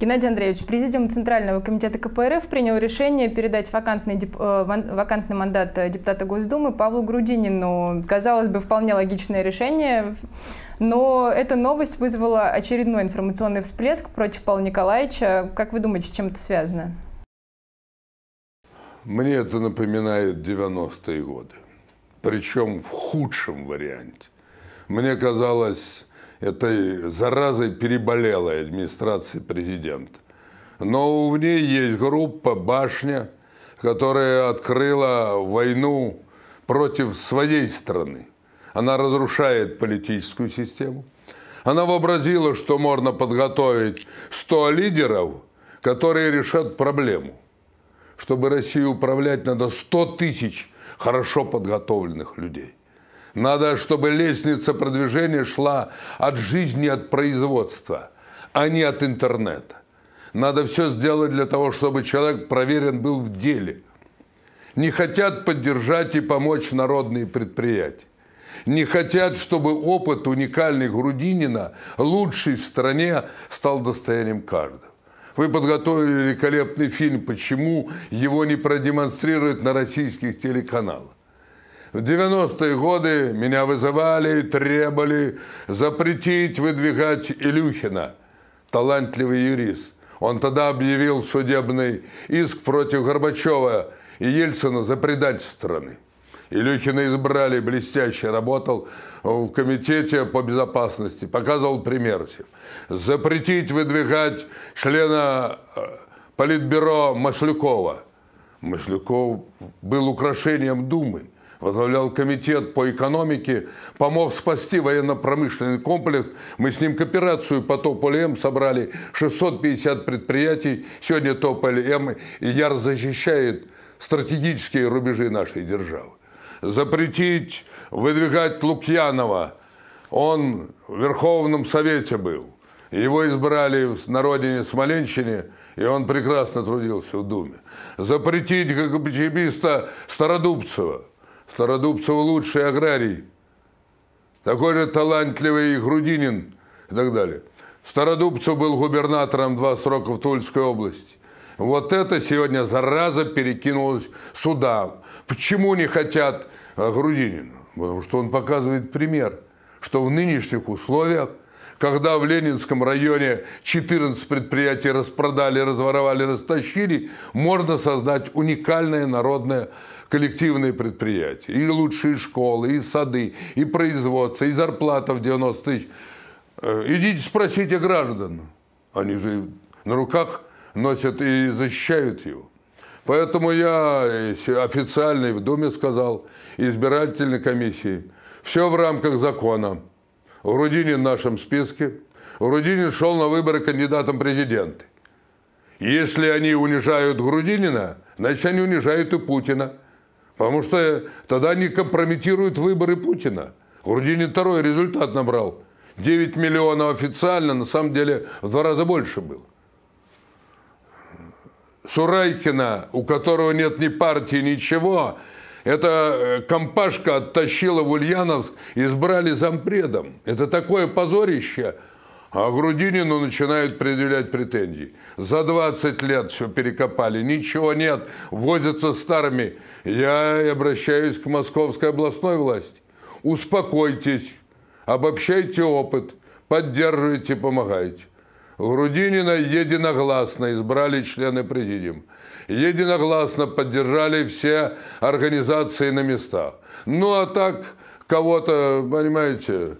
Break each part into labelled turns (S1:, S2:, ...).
S1: Геннадий Андреевич, Президиум Центрального комитета КПРФ принял решение передать вакантный, деп... Э, вакантный мандат э, депутата Госдумы Павлу Грудинину. Казалось бы, вполне логичное решение. Но эта новость вызвала очередной информационный всплеск против Павла Николаевича. Как вы думаете, с чем это связано? Мне это напоминает 90-е годы. Причем в худшем варианте. Мне казалось, этой заразой переболела администрация президента. Но в ней есть группа «Башня», которая открыла войну против своей страны. Она разрушает политическую систему. Она вообразила, что можно подготовить 100 лидеров, которые решат проблему. Чтобы Россию управлять, надо 100 тысяч хорошо подготовленных людей. Надо, чтобы лестница продвижения шла от жизни, от производства, а не от интернета. Надо все сделать для того, чтобы человек проверен был в деле. Не хотят поддержать и помочь народные предприятия. Не хотят, чтобы опыт уникальный Грудинина, лучший в стране, стал достоянием каждого. Вы подготовили великолепный фильм, почему его не продемонстрируют на российских телеканалах. В 90-е годы меня вызывали и требовали запретить выдвигать Илюхина, талантливый юрист. Он тогда объявил судебный иск против Горбачева и Ельцина за предательство страны. Илюхина избрали, блестяще работал в комитете по безопасности, показывал пример Запретить выдвигать члена э, политбюро Машлюкова. Машлюков был украшением Думы возглавлял комитет по экономике, помог спасти военно-промышленный комплекс. Мы с ним кооперацию по Тополь-М собрали 650 предприятий. Сегодня Тополь-М и яр защищает стратегические рубежи нашей державы. Запретить выдвигать Лукьянова. Он в Верховном Совете был. Его избрали на родине Смоленщине, и он прекрасно трудился в Думе. Запретить ГКПЧБиста Стародубцева – Стародубцев лучший аграрий, такой же талантливый Грудинин и так далее. Стародубцев был губернатором два срока в Тульской области. Вот это сегодня зараза перекинулась сюда. Почему не хотят э, Грудинина? Потому что он показывает пример, что в нынешних условиях когда в Ленинском районе 14 предприятий распродали, разворовали, растащили, можно создать уникальное народное коллективные предприятия. И лучшие школы, и сады, и производство, и зарплата в 90 тысяч. Э, идите спросите граждан. Они же на руках носят и защищают его. Поэтому я э, официально в Думе сказал, избирательной комиссии, все в рамках закона. Грудинин в нашем списке. Грудинин шел на выборы кандидатом президента. Если они унижают Грудинина, значит, они унижают и Путина. Потому что тогда они компрометируют выборы Путина. Грудинин второй результат набрал. 9 миллионов официально, на самом деле в два раза больше был. Сурайкина, у которого нет ни партии, ничего, эта э, компашка оттащила в Ульяновск, избрали зампредом. Это такое позорище. А Грудинину начинают предъявлять претензии. За 20 лет все перекопали, ничего нет, возятся старыми. Я обращаюсь к московской областной власти. Успокойтесь, обобщайте опыт, поддерживайте, помогайте. Грудинина единогласно избрали члены президиума. Единогласно поддержали все организации на местах. Ну а так кого-то, понимаете,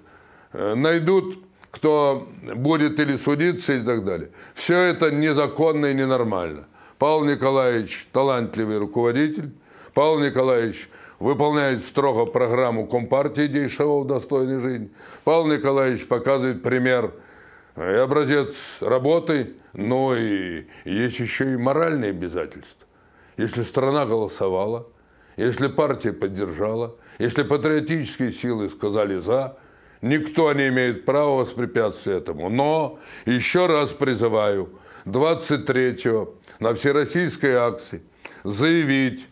S1: э, найдут, кто будет или судиться и так далее. Все это незаконно и ненормально. Павел Николаевич талантливый руководитель. Павел Николаевич выполняет строго программу Компартии «Действовал достойной жизни». Павел Николаевич показывает пример – а и образец работы, но и есть еще и моральные обязательства. Если страна голосовала, если партия поддержала, если патриотические силы сказали «за», никто не имеет права воспрепятствовать этому. Но еще раз призываю 23-го на всероссийской акции заявить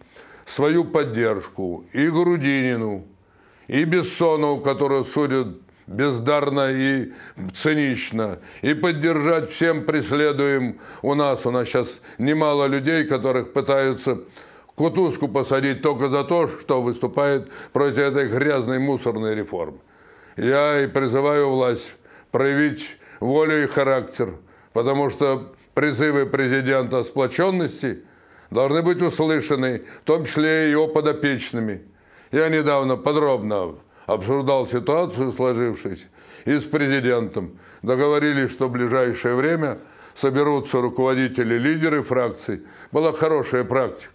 S1: свою поддержку и Грудинину, и Бессонову, которого судят бездарно и цинично, и поддержать всем преследуем у нас. У нас сейчас немало людей, которых пытаются кутузку посадить только за то, что выступает против этой грязной мусорной реформы. Я и призываю власть проявить волю и характер, потому что призывы президента о сплоченности должны быть услышаны, в том числе и его подопечными. Я недавно подробно обсуждал ситуацию сложившуюся и с президентом. Договорились, что в ближайшее время соберутся руководители, лидеры фракций. Была хорошая практика.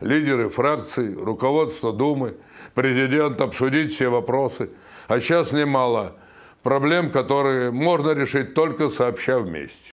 S1: Лидеры фракций, руководство Думы, президент обсудить все вопросы. А сейчас немало проблем, которые можно решить только сообща вместе.